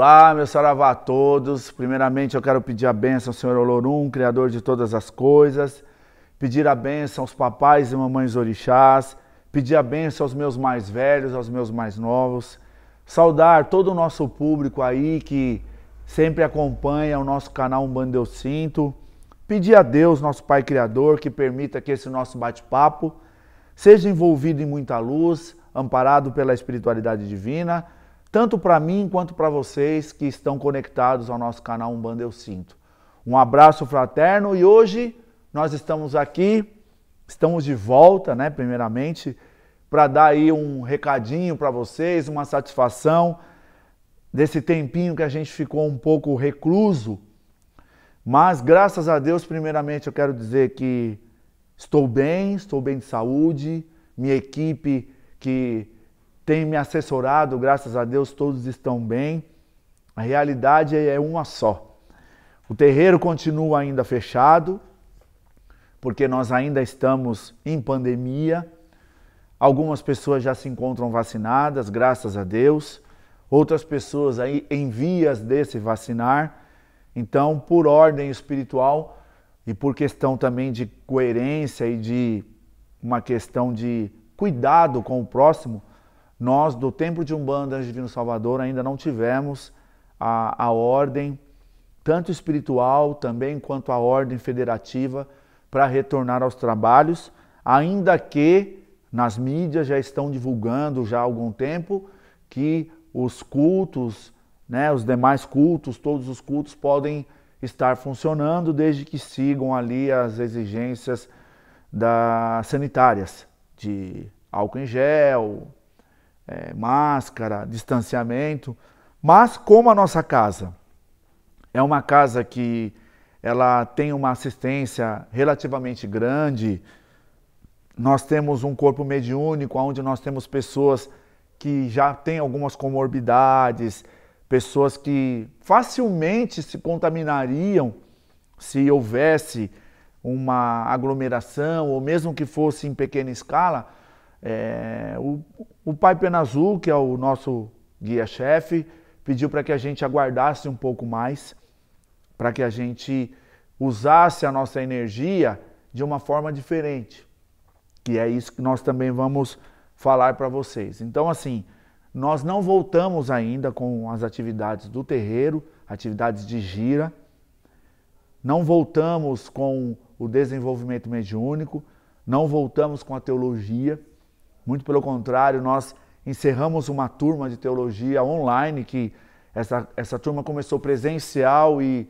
Olá, meu saravá a todos. Primeiramente, eu quero pedir a bênção ao Senhor Olorum, Criador de todas as coisas. Pedir a bênção aos papais e mamães orixás. Pedir a bênção aos meus mais velhos, aos meus mais novos. Saudar todo o nosso público aí que sempre acompanha o nosso canal Umbanda Eu Sinto. Pedir a Deus, nosso Pai Criador, que permita que esse nosso bate-papo seja envolvido em muita luz, amparado pela espiritualidade divina tanto para mim quanto para vocês que estão conectados ao nosso canal Umbanda Eu Sinto. Um abraço fraterno e hoje nós estamos aqui, estamos de volta, né, primeiramente, para dar aí um recadinho para vocês, uma satisfação desse tempinho que a gente ficou um pouco recluso. Mas graças a Deus, primeiramente, eu quero dizer que estou bem, estou bem de saúde, minha equipe que tem me assessorado, graças a Deus todos estão bem. A realidade é, é uma só. O terreiro continua ainda fechado, porque nós ainda estamos em pandemia. Algumas pessoas já se encontram vacinadas, graças a Deus. Outras pessoas aí em vias de se vacinar. Então, por ordem espiritual e por questão também de coerência e de uma questão de cuidado com o próximo, nós, do Templo de Umbanda Divino Salvador, ainda não tivemos a, a ordem, tanto espiritual também quanto a ordem federativa, para retornar aos trabalhos, ainda que nas mídias já estão divulgando já há algum tempo que os cultos, né, os demais cultos, todos os cultos podem estar funcionando desde que sigam ali as exigências da sanitárias de álcool em gel, é, máscara, distanciamento, mas como a nossa casa é uma casa que ela tem uma assistência relativamente grande, nós temos um corpo mediúnico onde nós temos pessoas que já têm algumas comorbidades, pessoas que facilmente se contaminariam se houvesse uma aglomeração ou mesmo que fosse em pequena escala, é, o, o pai Penazul, que é o nosso guia-chefe, pediu para que a gente aguardasse um pouco mais, para que a gente usasse a nossa energia de uma forma diferente. Que é isso que nós também vamos falar para vocês. Então, assim, nós não voltamos ainda com as atividades do terreiro, atividades de gira, não voltamos com o desenvolvimento mediúnico, não voltamos com a teologia muito pelo contrário, nós encerramos uma turma de teologia online, que essa, essa turma começou presencial e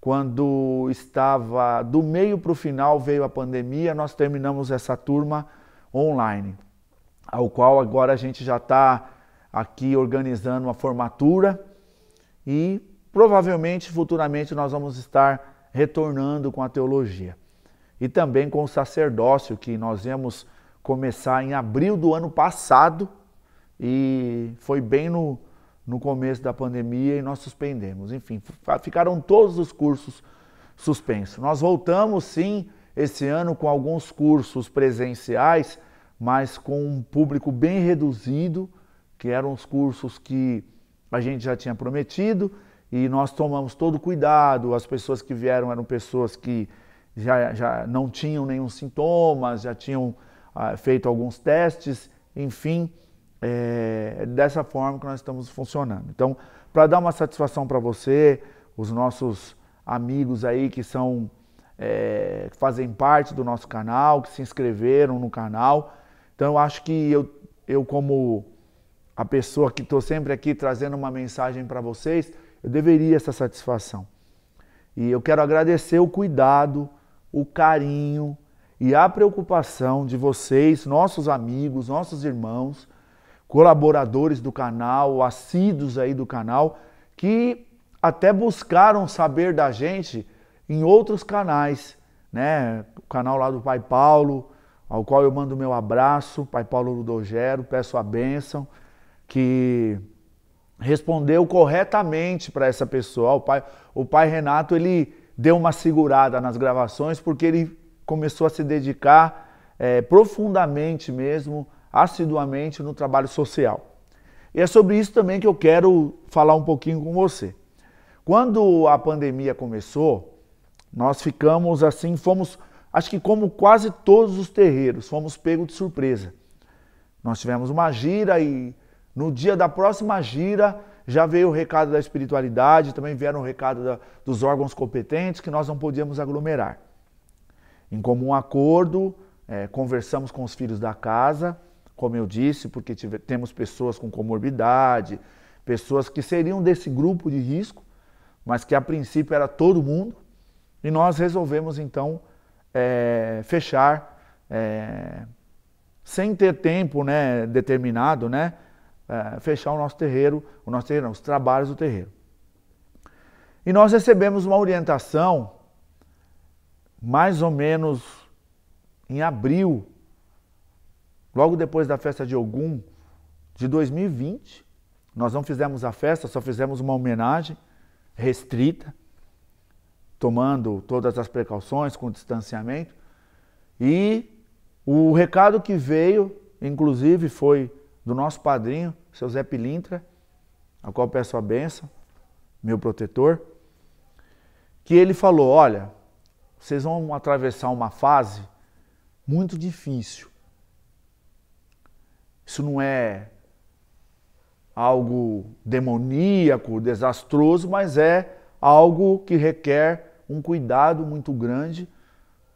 quando estava do meio para o final veio a pandemia, nós terminamos essa turma online, ao qual agora a gente já está aqui organizando uma formatura e provavelmente futuramente nós vamos estar retornando com a teologia e também com o sacerdócio que nós vemos começar em abril do ano passado e foi bem no, no começo da pandemia e nós suspendemos. Enfim, ficaram todos os cursos suspensos. Nós voltamos sim esse ano com alguns cursos presenciais, mas com um público bem reduzido, que eram os cursos que a gente já tinha prometido e nós tomamos todo cuidado. As pessoas que vieram eram pessoas que já, já não tinham nenhum sintoma, já tinham ah, feito alguns testes, enfim, é dessa forma que nós estamos funcionando. Então, para dar uma satisfação para você, os nossos amigos aí que são é, que fazem parte do nosso canal, que se inscreveram no canal. Então, eu acho que eu, eu como a pessoa que estou sempre aqui trazendo uma mensagem para vocês, eu deveria essa satisfação. E eu quero agradecer o cuidado, o carinho, e a preocupação de vocês, nossos amigos, nossos irmãos, colaboradores do canal, assíduos aí do canal, que até buscaram saber da gente em outros canais, né? O canal lá do Pai Paulo, ao qual eu mando meu abraço, Pai Paulo Ludogero, peço a bênção, que respondeu corretamente para essa pessoa. O pai, o pai Renato, ele deu uma segurada nas gravações porque ele começou a se dedicar é, profundamente mesmo, assiduamente no trabalho social. E é sobre isso também que eu quero falar um pouquinho com você. Quando a pandemia começou, nós ficamos assim, fomos, acho que como quase todos os terreiros, fomos pegos de surpresa. Nós tivemos uma gira e no dia da próxima gira já veio o recado da espiritualidade, também vieram o recado da, dos órgãos competentes que nós não podíamos aglomerar. Em comum acordo, é, conversamos com os filhos da casa, como eu disse, porque tive, temos pessoas com comorbidade, pessoas que seriam desse grupo de risco, mas que a princípio era todo mundo, e nós resolvemos então é, fechar, é, sem ter tempo né, determinado, né, é, fechar o nosso terreiro, o nosso terreiro, não, os trabalhos do terreiro. E nós recebemos uma orientação mais ou menos em abril, logo depois da festa de Ogum de 2020. Nós não fizemos a festa, só fizemos uma homenagem restrita, tomando todas as precauções com distanciamento. E o recado que veio, inclusive, foi do nosso padrinho, seu Zé Pilintra, a qual peço a benção, meu protetor, que ele falou: olha, vocês vão atravessar uma fase muito difícil. Isso não é algo demoníaco, desastroso, mas é algo que requer um cuidado muito grande,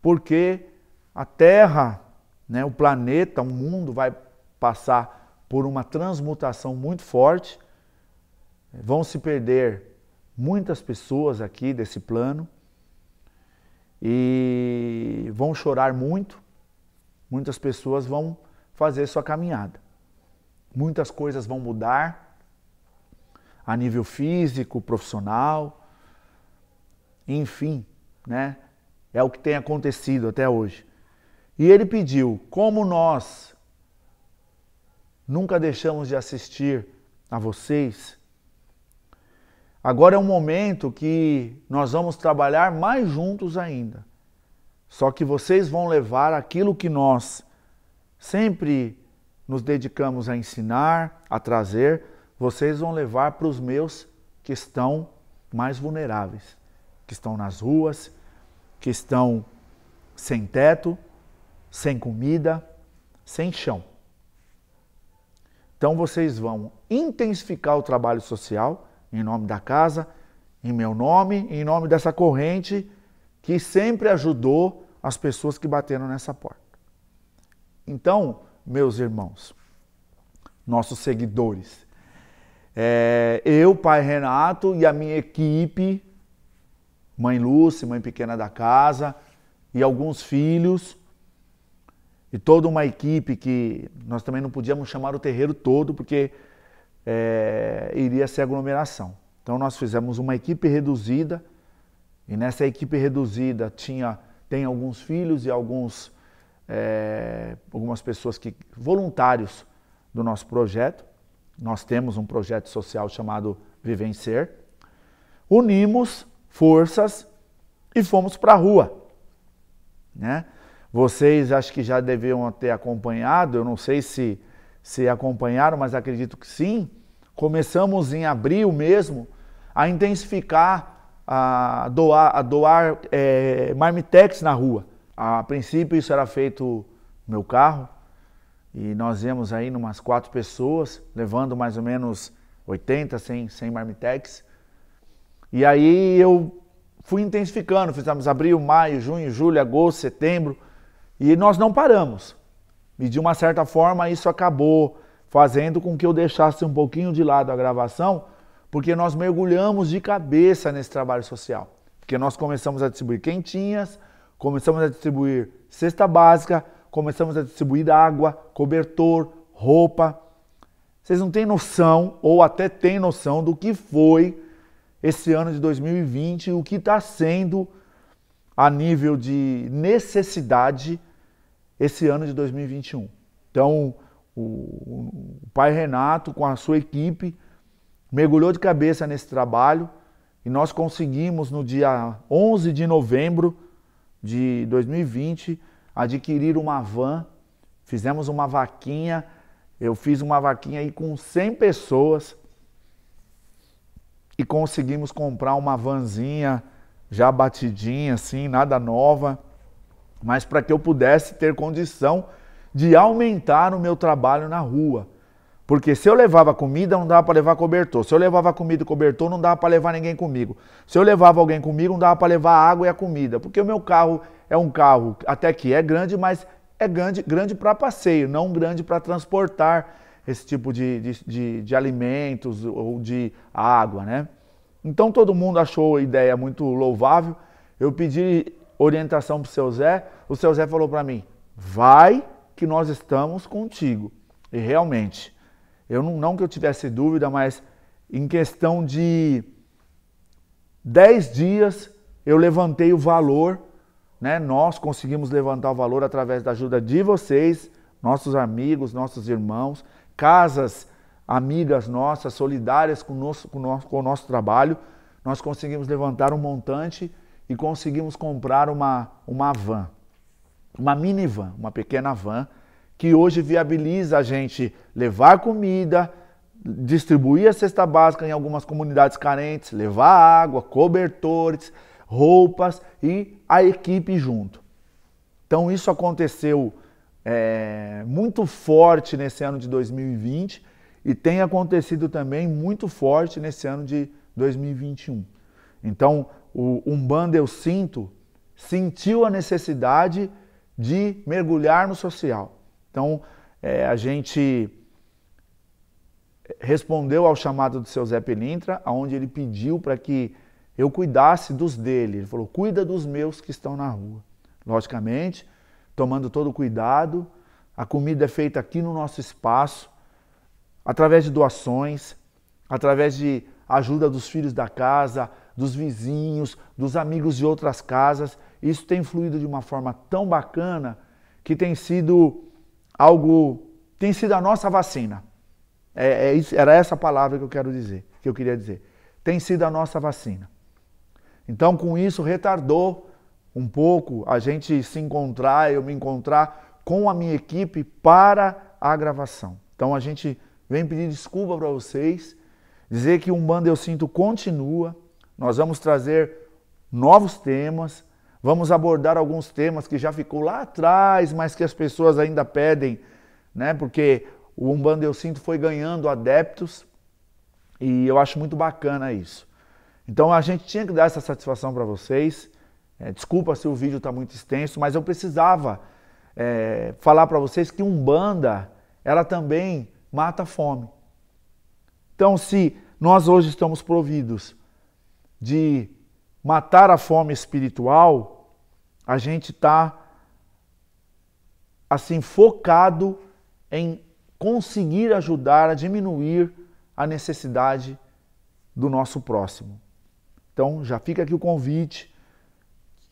porque a Terra, né, o planeta, o mundo vai passar por uma transmutação muito forte. Vão se perder muitas pessoas aqui desse plano e vão chorar muito. Muitas pessoas vão fazer sua caminhada. Muitas coisas vão mudar a nível físico, profissional, enfim, né? É o que tem acontecido até hoje. E ele pediu, como nós nunca deixamos de assistir a vocês, Agora é um momento que nós vamos trabalhar mais juntos ainda. Só que vocês vão levar aquilo que nós sempre nos dedicamos a ensinar, a trazer, vocês vão levar para os meus que estão mais vulneráveis, que estão nas ruas, que estão sem teto, sem comida, sem chão. Então vocês vão intensificar o trabalho social em nome da casa, em meu nome, em nome dessa corrente que sempre ajudou as pessoas que bateram nessa porta. Então, meus irmãos, nossos seguidores, é, eu, pai Renato e a minha equipe, mãe Lúcia, mãe pequena da casa e alguns filhos, e toda uma equipe que nós também não podíamos chamar o terreiro todo, porque é, iria ser aglomeração. Então nós fizemos uma equipe reduzida e nessa equipe reduzida tinha tem alguns filhos e alguns é, algumas pessoas que voluntários do nosso projeto. Nós temos um projeto social chamado Vivencer. Unimos forças e fomos para a rua, né? Vocês acho que já deviam ter acompanhado, eu não sei se, se acompanharam, mas acredito que sim começamos em abril mesmo a intensificar a doar, a doar é, marmitex na rua. A princípio isso era feito no meu carro e nós íamos aí umas quatro pessoas, levando mais ou menos 80, 100, 100 marmitex. E aí eu fui intensificando, fizemos abril, maio, junho, julho, agosto, setembro, e nós não paramos. E de uma certa forma isso acabou fazendo com que eu deixasse um pouquinho de lado a gravação, porque nós mergulhamos de cabeça nesse trabalho social. Porque nós começamos a distribuir quentinhas, começamos a distribuir cesta básica, começamos a distribuir água, cobertor, roupa. Vocês não têm noção, ou até têm noção, do que foi esse ano de 2020 e o que está sendo a nível de necessidade esse ano de 2021. Então, o, o pai Renato, com a sua equipe, mergulhou de cabeça nesse trabalho e nós conseguimos, no dia 11 de novembro de 2020, adquirir uma van. Fizemos uma vaquinha, eu fiz uma vaquinha aí com 100 pessoas e conseguimos comprar uma vanzinha já batidinha, assim, nada nova, mas para que eu pudesse ter condição de aumentar o meu trabalho na rua. Porque se eu levava comida, não dava para levar cobertor. Se eu levava comida e cobertor, não dava para levar ninguém comigo. Se eu levava alguém comigo, não dava para levar a água e a comida. Porque o meu carro é um carro até que é grande, mas é grande, grande para passeio, não grande para transportar esse tipo de, de, de, de, alimentos ou de água, né? Então todo mundo achou a ideia muito louvável. Eu pedi orientação para o seu Zé. O seu Zé falou para mim: vai que nós estamos contigo. E realmente, eu não, não que eu tivesse dúvida, mas em questão de dez dias eu levantei o valor, né? Nós conseguimos levantar o valor através da ajuda de vocês, nossos amigos, nossos irmãos, casas amigas nossas, solidárias com o nosso, com nosso, com o nosso trabalho, nós conseguimos levantar um montante e conseguimos comprar uma, uma van uma minivan, uma pequena van, que hoje viabiliza a gente levar comida, distribuir a cesta básica em algumas comunidades carentes, levar água, cobertores, roupas e a equipe junto. Então isso aconteceu é, muito forte nesse ano de 2020 e tem acontecido também muito forte nesse ano de 2021. Então o Umbanda eu sinto sentiu a necessidade de mergulhar no social. Então, é, a gente respondeu ao chamado do seu Zé Pelintra, onde ele pediu para que eu cuidasse dos dele. Ele falou: cuida dos meus que estão na rua. Logicamente, tomando todo o cuidado, a comida é feita aqui no nosso espaço, através de doações, através de ajuda dos filhos da casa, dos vizinhos, dos amigos de outras casas isso tem fluído de uma forma tão bacana que tem sido algo, tem sido a nossa vacina. É, é isso, era essa palavra que eu quero dizer, que eu queria dizer. Tem sido a nossa vacina. Então, com isso, retardou um pouco a gente se encontrar, eu me encontrar com a minha equipe para a gravação. Então, a gente vem pedir desculpa para vocês, dizer que o Umbanda Eu Sinto continua. Nós vamos trazer novos temas, Vamos abordar alguns temas que já ficou lá atrás, mas que as pessoas ainda pedem, né? Porque o Umbanda eu sinto foi ganhando adeptos e eu acho muito bacana isso. Então a gente tinha que dar essa satisfação para vocês. É, desculpa se o vídeo está muito extenso, mas eu precisava é, falar para vocês que Umbanda ela também mata a fome. Então, se nós hoje estamos providos de matar a fome espiritual, a gente está assim focado em conseguir ajudar a diminuir a necessidade do nosso próximo. Então já fica aqui o convite,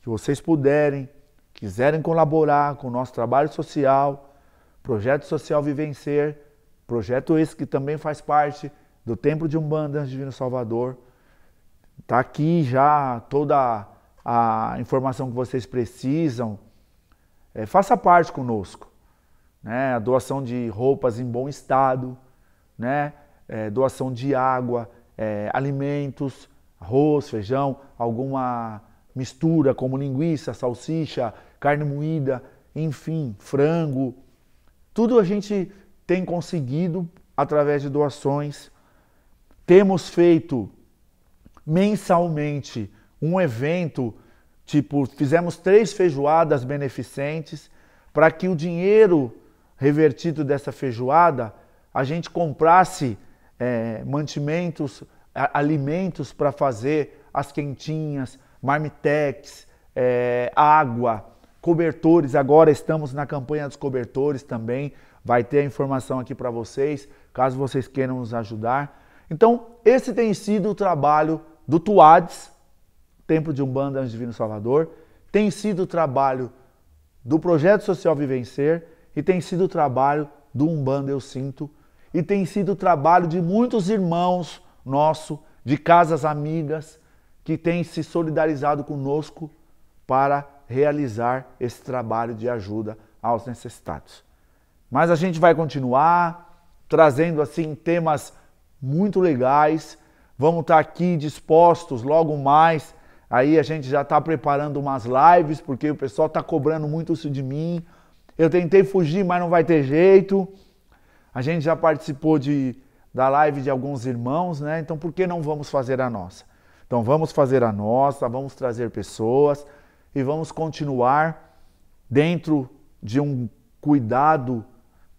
que vocês puderem, quiserem colaborar com o nosso trabalho social, projeto social Vivencer, projeto esse que também faz parte do Templo de Umbanda Divino Salvador. Está aqui já toda a informação que vocês precisam. É, faça parte conosco. Né? A doação de roupas em bom estado, né? É, doação de água, é, alimentos, arroz, feijão, alguma mistura como linguiça, salsicha, carne moída, enfim, frango. Tudo a gente tem conseguido através de doações. Temos feito mensalmente um evento, tipo, fizemos três feijoadas beneficentes, para que o dinheiro revertido dessa feijoada a gente comprasse é, mantimentos, alimentos para fazer as quentinhas, marmitex, é, água, cobertores. Agora estamos na campanha dos cobertores também. Vai ter a informação aqui para vocês, caso vocês queiram nos ajudar. Então, esse tem sido o trabalho do Tuades, Templo de Umbanda Anjo Divino Salvador, tem sido o trabalho do Projeto Social Vivencer e tem sido o trabalho do Umbanda Eu Sinto e tem sido o trabalho de muitos irmãos nossos, de casas amigas, que têm se solidarizado conosco para realizar esse trabalho de ajuda aos necessitados. Mas a gente vai continuar trazendo assim temas muito legais Vamos estar tá aqui dispostos logo mais. Aí a gente já está preparando umas lives, porque o pessoal está cobrando muito isso de mim. Eu tentei fugir, mas não vai ter jeito. A gente já participou de, da live de alguns irmãos, né? Então por que não vamos fazer a nossa? Então vamos fazer a nossa, vamos trazer pessoas e vamos continuar dentro de um cuidado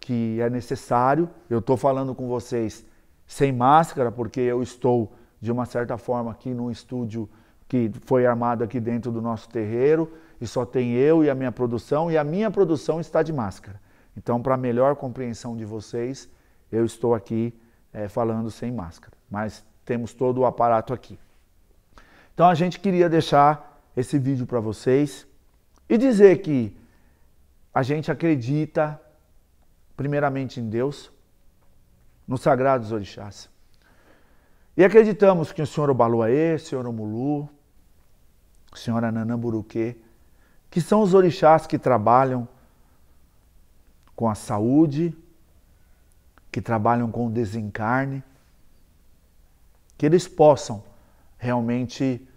que é necessário. Eu estou falando com vocês sem máscara, porque eu estou, de uma certa forma, aqui num estúdio que foi armado aqui dentro do nosso terreiro e só tem eu e a minha produção, e a minha produção está de máscara. Então, para melhor compreensão de vocês, eu estou aqui é, falando sem máscara, mas temos todo o aparato aqui. Então, a gente queria deixar esse vídeo para vocês e dizer que a gente acredita, primeiramente, em Deus, nos sagrados orixás. E acreditamos que o senhor Obaluaê, é o senhor Omulu, a senhora Nanamburuquê, que são os orixás que trabalham com a saúde, que trabalham com o desencarne, que eles possam realmente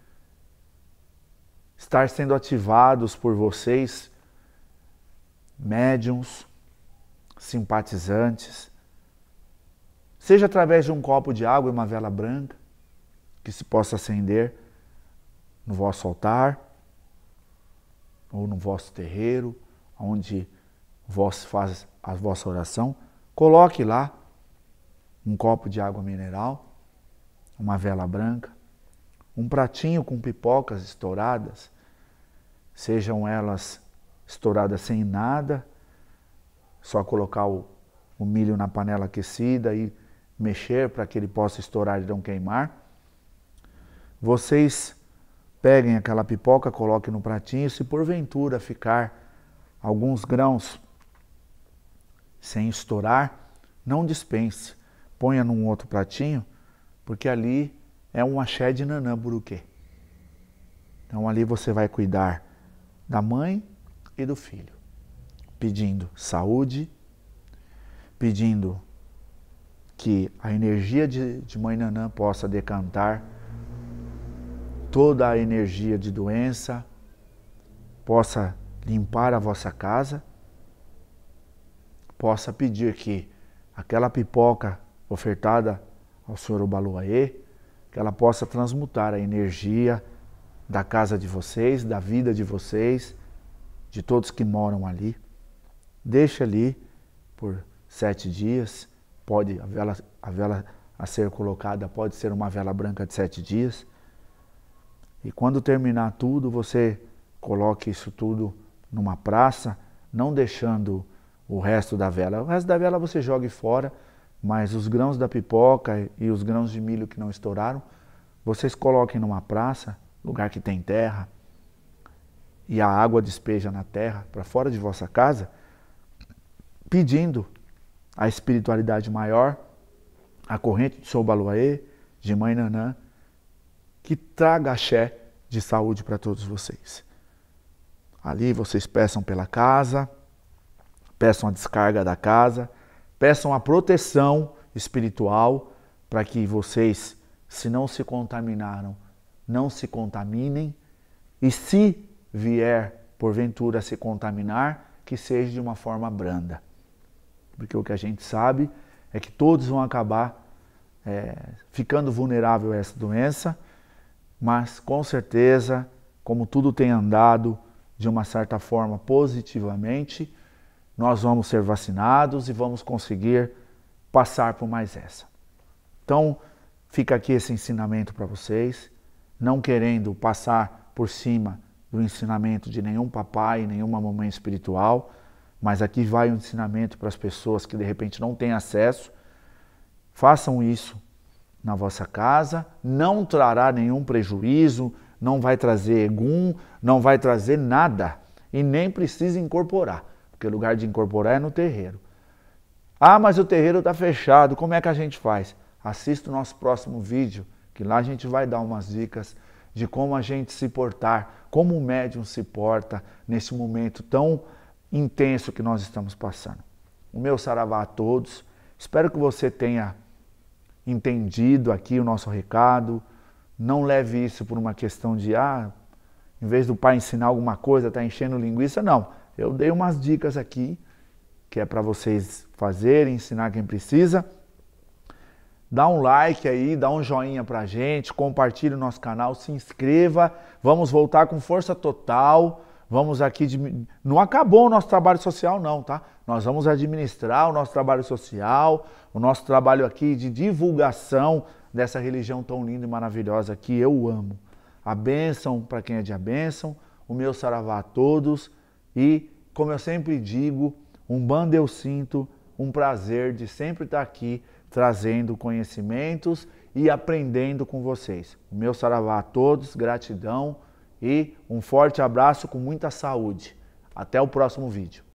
estar sendo ativados por vocês, médiums, simpatizantes, seja através de um copo de água e uma vela branca que se possa acender no vosso altar ou no vosso terreiro, onde vós faz a vossa oração, coloque lá um copo de água mineral, uma vela branca, um pratinho com pipocas estouradas, sejam elas estouradas sem nada, só colocar o, o milho na panela aquecida e mexer para que ele possa estourar e não queimar. Vocês peguem aquela pipoca, coloquem no pratinho, se porventura ficar alguns grãos sem estourar, não dispense, ponha num outro pratinho, porque ali é um axé de nanã buruquê. Então ali você vai cuidar da mãe e do filho, pedindo saúde, pedindo que a energia de, de Mãe Nanã possa decantar toda a energia de doença, possa limpar a vossa casa, possa pedir que aquela pipoca ofertada ao Senhor Obaluaê, que ela possa transmutar a energia da casa de vocês, da vida de vocês, de todos que moram ali. Deixa ali por sete dias pode a vela, a vela a ser colocada pode ser uma vela branca de sete dias. E quando terminar tudo, você coloque isso tudo numa praça, não deixando o resto da vela. O resto da vela você jogue fora, mas os grãos da pipoca e os grãos de milho que não estouraram, vocês coloquem numa praça, lugar que tem terra, e a água despeja na terra, para fora de vossa casa, pedindo a espiritualidade maior, a corrente de Sobaluaê, de Mãe Nanã, que traga axé de saúde para todos vocês. Ali vocês peçam pela casa, peçam a descarga da casa, peçam a proteção espiritual para que vocês, se não se contaminaram, não se contaminem e se vier porventura se contaminar, que seja de uma forma branda. Porque o que a gente sabe é que todos vão acabar é, ficando vulnerável a essa doença, mas com certeza, como tudo tem andado de uma certa forma positivamente, nós vamos ser vacinados e vamos conseguir passar por mais essa. Então, fica aqui esse ensinamento para vocês, não querendo passar por cima do ensinamento de nenhum papai, nenhuma mamãe espiritual mas aqui vai um ensinamento para as pessoas que de repente não têm acesso. Façam isso na vossa casa, não trará nenhum prejuízo, não vai trazer egum, não vai trazer nada e nem precisa incorporar, porque o lugar de incorporar é no terreiro. Ah, mas o terreiro está fechado, como é que a gente faz? Assista o nosso próximo vídeo, que lá a gente vai dar umas dicas de como a gente se portar, como o médium se porta nesse momento tão intenso que nós estamos passando. O meu saravá a todos. Espero que você tenha entendido aqui o nosso recado. Não leve isso por uma questão de, ah, em vez do pai ensinar alguma coisa, está enchendo linguiça. Não. Eu dei umas dicas aqui, que é para vocês fazerem, ensinar quem precisa. Dá um like aí, dá um joinha pra gente, compartilhe o nosso canal, se inscreva. Vamos voltar com força total Vamos aqui. Não acabou o nosso trabalho social, não, tá? Nós vamos administrar o nosso trabalho social, o nosso trabalho aqui de divulgação dessa religião tão linda e maravilhosa que eu amo. A bênção para quem é de a bênção, o meu saravá a todos e, como eu sempre digo, um bando eu sinto, um prazer de sempre estar tá aqui trazendo conhecimentos e aprendendo com vocês. O meu saravá a todos, gratidão e um forte abraço com muita saúde. Até o próximo vídeo.